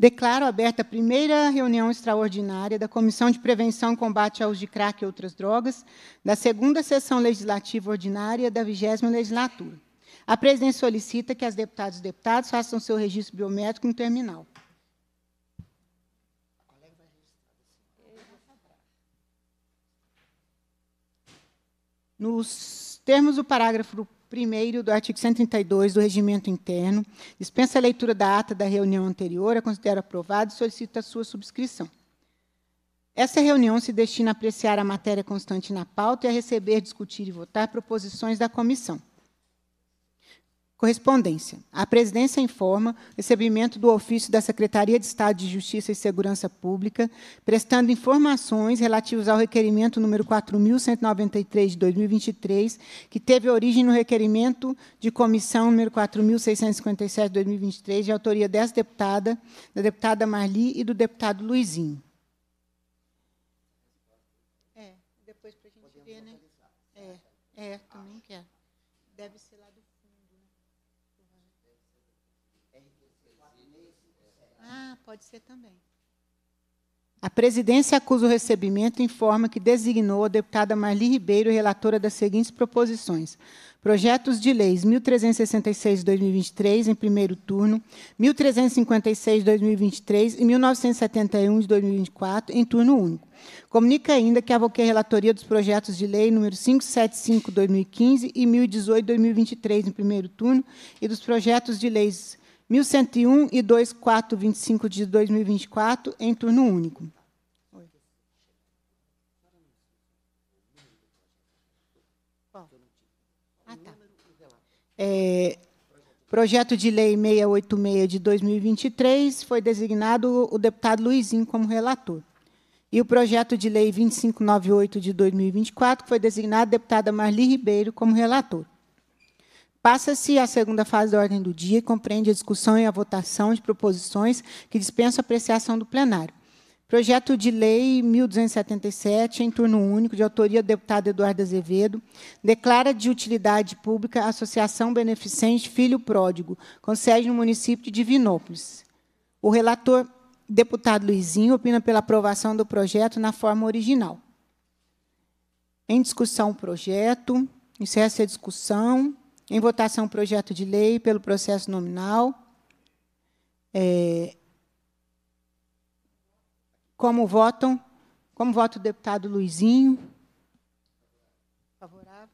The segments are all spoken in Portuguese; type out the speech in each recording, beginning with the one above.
Declaro aberta a primeira reunião extraordinária da Comissão de Prevenção e Combate ao Uso de Crack e Outras Drogas, da segunda sessão legislativa ordinária da vigésima legislatura. A presidência solicita que as deputadas e deputados façam seu registro biométrico no terminal. Nos termos do parágrafo primeiro do artigo 132 do Regimento Interno, dispensa a leitura da ata da reunião anterior, a considera aprovada e solicita a sua subscrição. Essa reunião se destina a apreciar a matéria constante na pauta e a receber, discutir e votar proposições da comissão. Correspondência. A presidência informa recebimento do ofício da Secretaria de Estado de Justiça e Segurança Pública, prestando informações relativas ao requerimento número 4193 de 2023, que teve origem no requerimento de comissão número 4657 de 2023, de autoria dessa deputada, da deputada Marli e do deputado Luizinho. É, depois para a gente ver, né? É, é, também quer. Deve ser lá Ah, pode ser também. A presidência acusa o recebimento e informa que designou a deputada Marli Ribeiro relatora das seguintes proposições. Projetos de leis 1366-2023, em primeiro turno, 1356-2023 e 1971-2024, em turno único. Comunica ainda que avoquei a relatoria dos projetos de lei número 575-2015 e 1018-2023, em primeiro turno, e dos projetos de leis 1101 e 2425 de 2024, em turno único. Ah, tá. É, projeto de lei 686 de 2023 foi designado o deputado Luizinho como relator. E o projeto de lei 2598 de 2024 foi designado a deputada Marli Ribeiro como relator. Passa-se a segunda fase da ordem do dia e compreende a discussão e a votação de proposições que dispensam a apreciação do plenário. Projeto de Lei 1277, em turno único, de autoria do deputado Eduardo Azevedo, declara de utilidade pública a Associação Beneficente Filho Pródigo, com sede no município de Divinópolis. O relator, deputado Luizinho, opina pela aprovação do projeto na forma original. Em discussão o projeto. Encerra-se a discussão. Em votação, o projeto de lei pelo processo nominal. É, como votam? Como vota o deputado Luizinho? Favorável.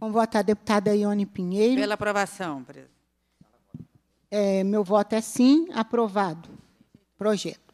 Como vota a deputada Ione Pinheiro? Pela aprovação, presidente. É, meu voto é sim, aprovado. Projeto.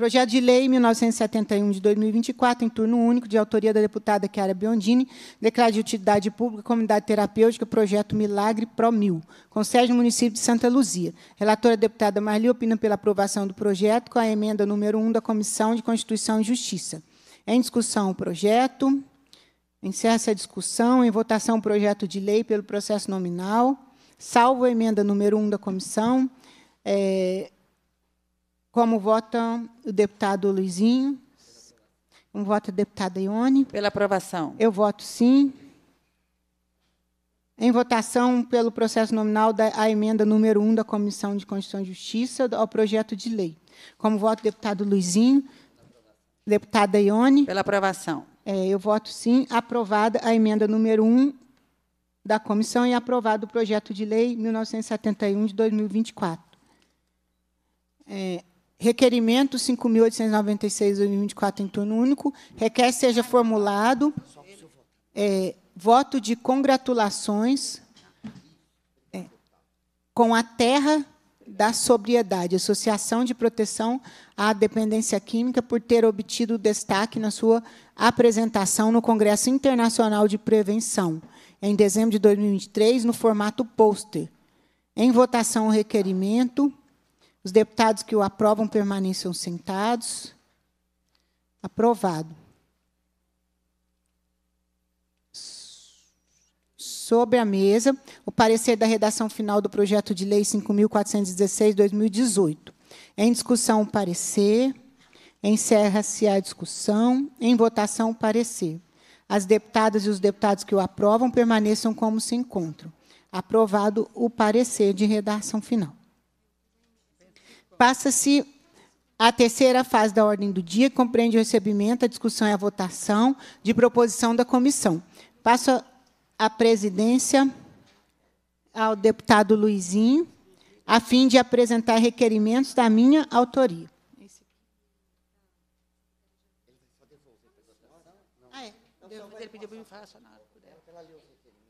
Projeto de Lei 1971 de 2024, em turno único, de autoria da deputada Chiara Biondini, declara de utilidade pública comunidade terapêutica projeto Milagre Promil, com sede no município de Santa Luzia. Relatora deputada Marli opina pela aprovação do projeto com a emenda número 1 da Comissão de Constituição e Justiça. Em discussão o projeto. Encerra-se a discussão. Em votação o projeto de lei pelo processo nominal, salvo a emenda número 1 da comissão. É, como vota o deputado Luizinho? Um voto a deputada Ione. Pela aprovação. Eu voto sim. Em votação pelo processo nominal da a emenda número 1 da Comissão de Constituição e Justiça ao projeto de lei. Como voto deputado Luizinho, deputada Ione. Pela aprovação. É, eu voto sim. Aprovada a emenda número 1 da comissão e aprovado o projeto de lei 1971 de 2024. É, Requerimento 5.896-2024 em turno único. Requer seja formulado é, voto de congratulações é, com a terra da sobriedade, Associação de Proteção à Dependência Química, por ter obtido destaque na sua apresentação no Congresso Internacional de Prevenção, em dezembro de 2023, no formato pôster. Em votação, o requerimento. Os deputados que o aprovam permaneçam sentados. Aprovado. Sobre a mesa, o parecer da redação final do projeto de lei 5416/2018. Em discussão, o parecer. Encerra-se a discussão. Em votação, o parecer. As deputadas e os deputados que o aprovam permaneçam como se encontram. Aprovado o parecer de redação final. Passa-se a terceira fase da ordem do dia, que compreende o recebimento, a discussão e a votação de proposição da comissão. Passo a presidência ao deputado Luizinho, a fim de apresentar requerimentos da minha autoria. Ah, é?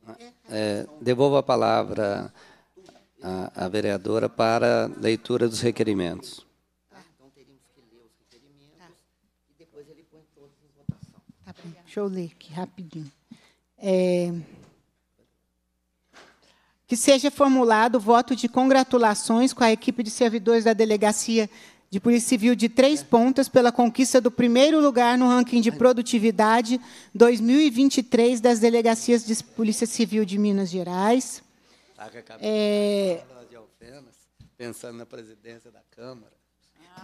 Então, é. Devolvo a palavra a, a vereadora para leitura dos requerimentos. Tá, então teríamos que ler os requerimentos tá. e depois ele põe todos em votação. Tá deixa eu ler aqui rapidinho. É, que seja formulado o voto de congratulações com a equipe de servidores da Delegacia de Polícia Civil de Três Pontas pela conquista do primeiro lugar no ranking de produtividade 2023 das Delegacias de Polícia Civil de Minas Gerais. É... Pensando na presidência da Câmara.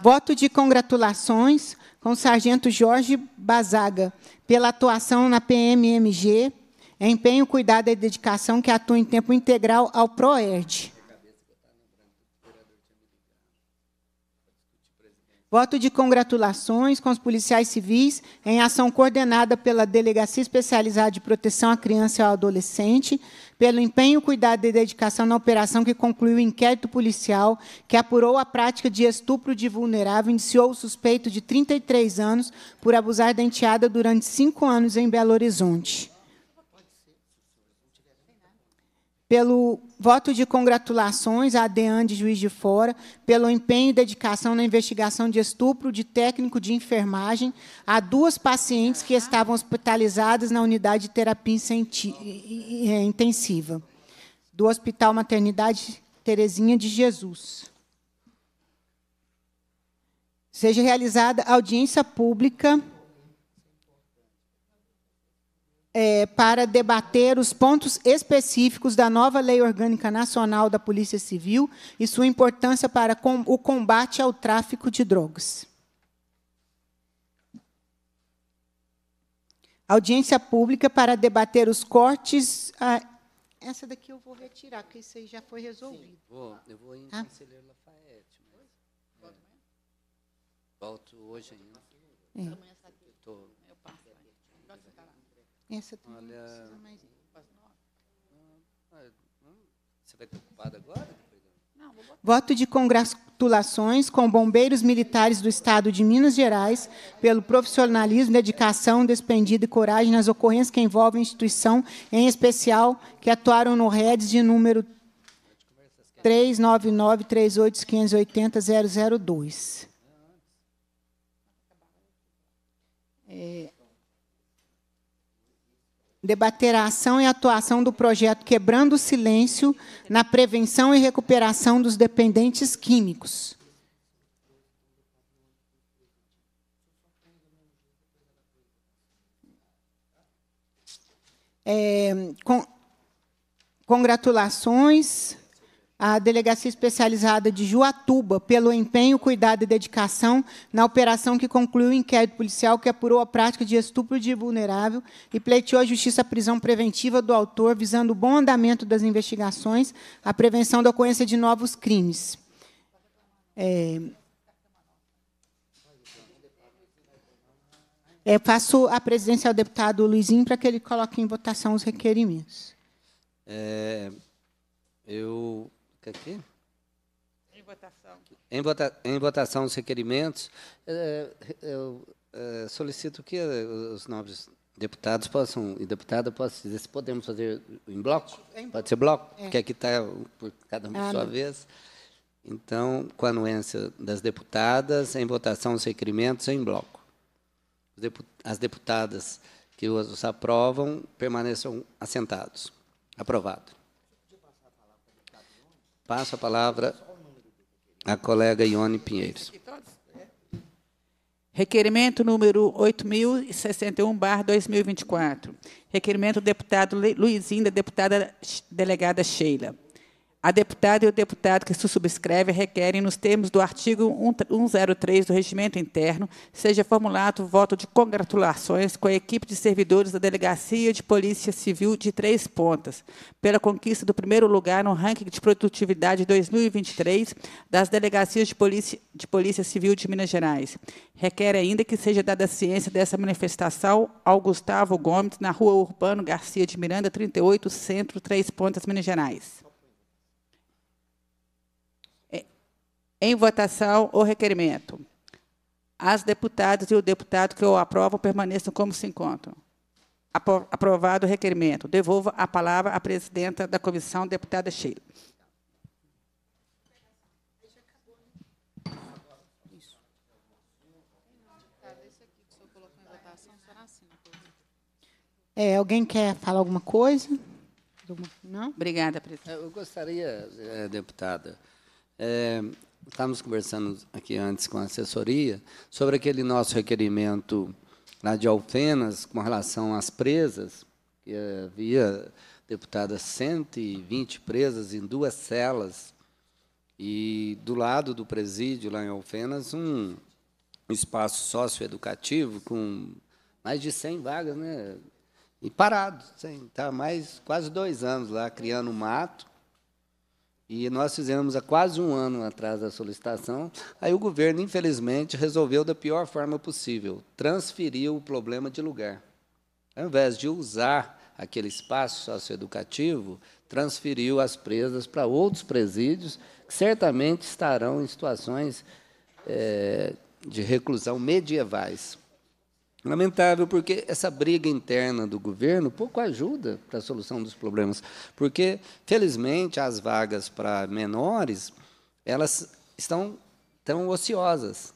Voto de congratulações com o sargento Jorge Bazaga pela atuação na PMMG, é empenho, cuidado e dedicação que atua em tempo integral ao PROERD. Voto de congratulações com os policiais civis em ação coordenada pela Delegacia Especializada de Proteção à Criança e ao Adolescente, pelo empenho, cuidado e dedicação na operação que concluiu o inquérito policial que apurou a prática de estupro de vulnerável, iniciou o suspeito de 33 anos por abusar da enteada durante cinco anos em Belo Horizonte. pelo voto de congratulações à DEAN de Juiz de Fora, pelo empenho e dedicação na investigação de estupro de técnico de enfermagem a duas pacientes que estavam hospitalizadas na unidade de terapia é, intensiva do Hospital Maternidade Terezinha de Jesus. Seja realizada audiência pública é, para debater os pontos específicos da nova Lei Orgânica Nacional da Polícia Civil e sua importância para com, o combate ao tráfico de drogas. Audiência pública para debater os cortes. Ah, essa daqui eu vou retirar, porque isso aí já foi resolvido. Sim, vou, eu vou em ah. Conselheiro Lafayette. Mas... É, volto hoje ainda. É. Estou essa também Olha... não precisa mais ah, ah, hum, Você vai estar ocupada agora? Não, Voto de congratulações com bombeiros militares do Estado de Minas Gerais pelo profissionalismo, dedicação, despendido e coragem nas ocorrências que envolvem a instituição, em especial que atuaram no REDS de número 399 38 580 002. É, debater a ação e atuação do projeto Quebrando o Silêncio na prevenção e recuperação dos dependentes químicos. É, congratulações a Delegacia Especializada de Juatuba pelo empenho, cuidado e dedicação na operação que concluiu o inquérito policial que apurou a prática de estupro de vulnerável e pleiteou à Justiça a prisão preventiva do autor, visando o bom andamento das investigações, a prevenção da ocorrência de novos crimes. É, é, passo a presidência ao deputado Luizinho para que ele coloque em votação os requerimentos. É, eu fica aqui. Em votação. Em, vota, em votação os requerimentos. É, é, eu, é, solicito que os nobres deputados possam, e deputada possa dizer se podemos fazer em bloco. Em... Pode ser bloco, é. porque aqui está por cada um ah, sua não. vez. Então, com a anuência das deputadas, em votação os requerimentos em bloco. As deputadas que os aprovam permaneçam assentados. Aprovado. Passo a palavra à colega Ione Pinheiros. Requerimento número 8061/2024. Requerimento do deputado Luizinho da deputada delegada Sheila. A deputada e o deputado que se subscreve requerem, nos termos do artigo 103 do Regimento Interno, seja formulado voto de congratulações com a equipe de servidores da Delegacia de Polícia Civil de Três Pontas, pela conquista do primeiro lugar no ranking de produtividade 2023 das Delegacias de Polícia, de Polícia Civil de Minas Gerais. Requer ainda que seja dada ciência dessa manifestação ao Gustavo Gomes, na rua Urbano Garcia de Miranda, 38, Centro, Três Pontas, Minas Gerais. Em votação, o requerimento. As deputadas e o deputado que o aprovam permaneçam como se encontram. Aprovado o requerimento. Devolvo a palavra à presidenta da comissão, deputada Sheila. É, alguém quer falar alguma coisa? Não? Obrigada, presidente. Eu gostaria, é, deputada, é, estávamos conversando aqui antes com a assessoria sobre aquele nosso requerimento lá de Alfenas com relação às presas, que havia deputada 120 presas em duas celas e do lado do presídio lá em Alfenas um espaço socioeducativo com mais de 100 vagas, né? E parado, está mais quase dois anos lá criando mato e nós fizemos há quase um ano atrás a solicitação. Aí o governo, infelizmente, resolveu da pior forma possível, transferiu o problema de lugar. Ao invés de usar aquele espaço socioeducativo, transferiu as presas para outros presídios, que certamente estarão em situações é, de reclusão medievais. Lamentável, porque essa briga interna do governo pouco ajuda para a solução dos problemas, porque, felizmente, as vagas para menores elas estão tão ociosas.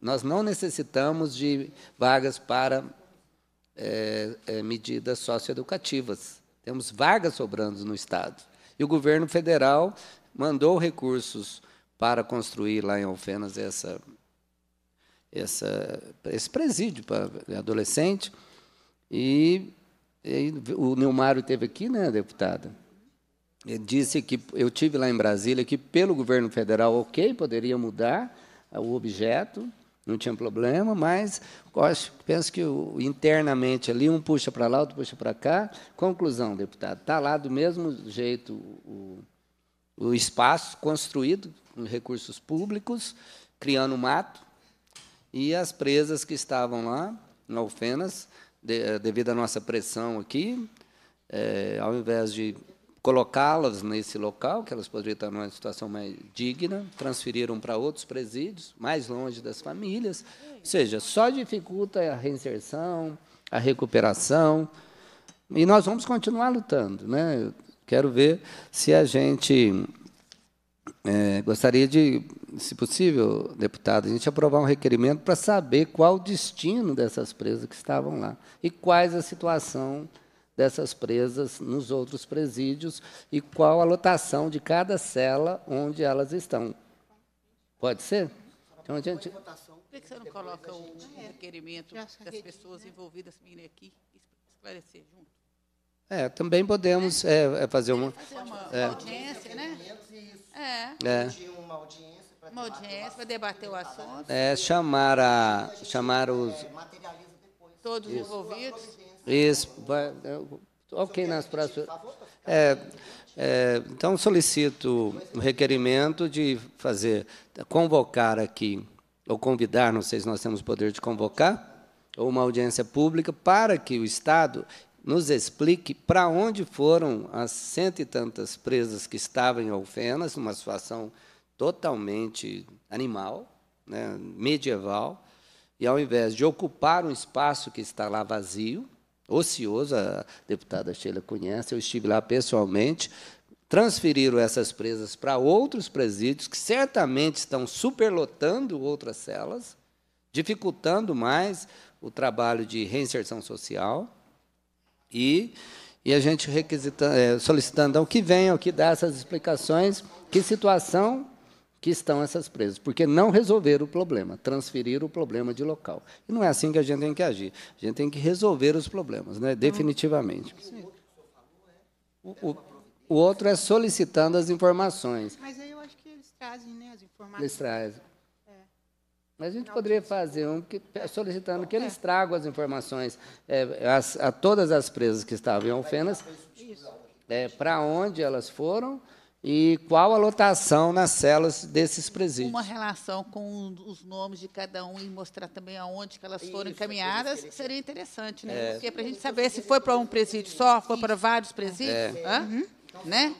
Nós não necessitamos de vagas para é, é, medidas socioeducativas. Temos vagas sobrando no Estado. E o governo federal mandou recursos para construir lá em Alfenas essa essa, esse presídio para adolescente. E, e o Neumário teve aqui, né, deputada? Ele disse que eu tive lá em Brasília que pelo governo federal, ok, poderia mudar o objeto, não tinha problema, mas acho, penso que internamente ali, um puxa para lá, outro puxa para cá. Conclusão, deputado, está lá do mesmo jeito o, o espaço construído com recursos públicos, criando mato, e as presas que estavam lá, na Alfenas, de, eh, devido à nossa pressão aqui, é, ao invés de colocá-las nesse local, que elas poderiam estar numa situação mais digna, transferiram para outros presídios, mais longe das famílias. Ou seja, só dificulta a reinserção, a recuperação. E nós vamos continuar lutando. Né? quero ver se a gente é, gostaria de, se possível, deputado, a gente aprovar um requerimento para saber qual o destino dessas presas que estavam lá e quais a situação dessas presas nos outros presídios e qual a lotação de cada cela onde elas estão. Pode ser? Então, a gente... Por que você não coloca o requerimento das pessoas né? envolvidas virem aqui esclarecer junto? É, também podemos é, é, fazer uma. Fazer uma, é. audiência, né? É. é. Uma audiência uma audiência para debater o assunto. É, chamar, a, chamar os. É, Todos os envolvidos. Isso. É, ok, nas próximas. É, é, então, solicito o requerimento de fazer, convocar aqui, ou convidar, não sei se nós temos o poder de convocar, ou uma audiência pública, para que o Estado nos explique para onde foram as cento e tantas presas que estavam em Alfenas, numa situação totalmente animal, né, medieval, e ao invés de ocupar um espaço que está lá vazio, ocioso, a deputada Sheila conhece, eu estive lá pessoalmente, transferiram essas presas para outros presídios que certamente estão superlotando outras celas, dificultando mais o trabalho de reinserção social. E, e a gente é, solicitando ao que venham aqui que dá essas explicações, que situação que estão essas presas, porque não resolver o problema, transferir o problema de local. E não é assim que a gente tem que agir. A gente tem que resolver os problemas, né, definitivamente. O, o, o outro é solicitando as informações. Mas aí eu acho que eles trazem né, as informações. Eles trazem. Mas a gente poderia fazer um é, solicitando que eles é. tragam as informações é, as, a todas as presas que estavam em Alfenas, é, para onde elas foram e qual a lotação nas celas desses presídios. Uma relação com os nomes de cada um e mostrar também aonde que elas foram é encaminhadas seria interessante, né? É. Porque para a gente saber se foi para um presídio só, foi para vários presídios, é. Hã? né?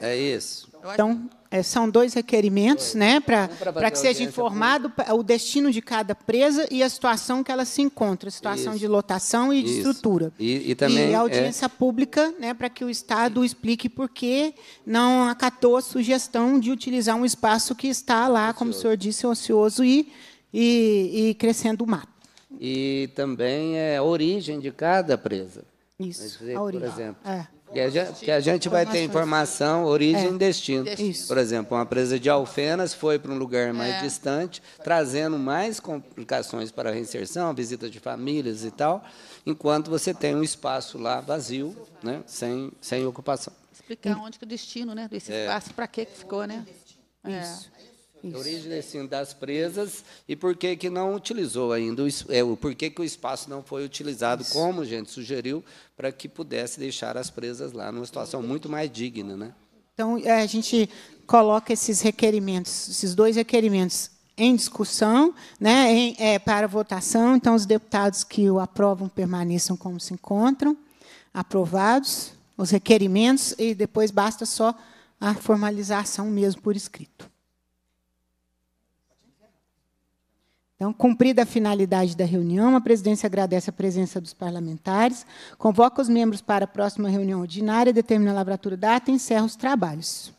É isso. Então, é, são dois requerimentos, né, para para que seja informado o destino de cada presa e a situação que ela se encontra, a situação isso. de lotação e de estrutura. E, e também e a é audiência é... pública, né, para que o Estado explique por que não acatou a sugestão de utilizar um espaço que está lá, como o senhor disse, ocioso e, e, e crescendo o mato. E também é a origem de cada presa. Isso, dizer, a origem. Por exemplo, é que a, gente, que a gente vai ter informação, origem é. e destino. Por exemplo, uma presa de alfenas foi para um lugar mais é. distante, trazendo mais complicações para a reinserção, visita de famílias e tal, enquanto você tem um espaço lá vazio, né, sem, sem ocupação. Explicar onde que é o destino né, desse é. espaço, para que ficou, né? É. Isso. Isso. Origem assim, das presas e por que, que não utilizou ainda, é, por que, que o espaço não foi utilizado, Isso. como a gente sugeriu, para que pudesse deixar as presas lá numa situação muito mais digna. Né? Então, é, a gente coloca esses requerimentos, esses dois requerimentos em discussão, né, em, é, para votação. Então, os deputados que o aprovam permaneçam como se encontram, aprovados os requerimentos, e depois basta só a formalização mesmo por escrito. Então, cumprida a finalidade da reunião, a presidência agradece a presença dos parlamentares, convoca os membros para a próxima reunião ordinária, determina a lavratura data e encerra os trabalhos.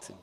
Sim.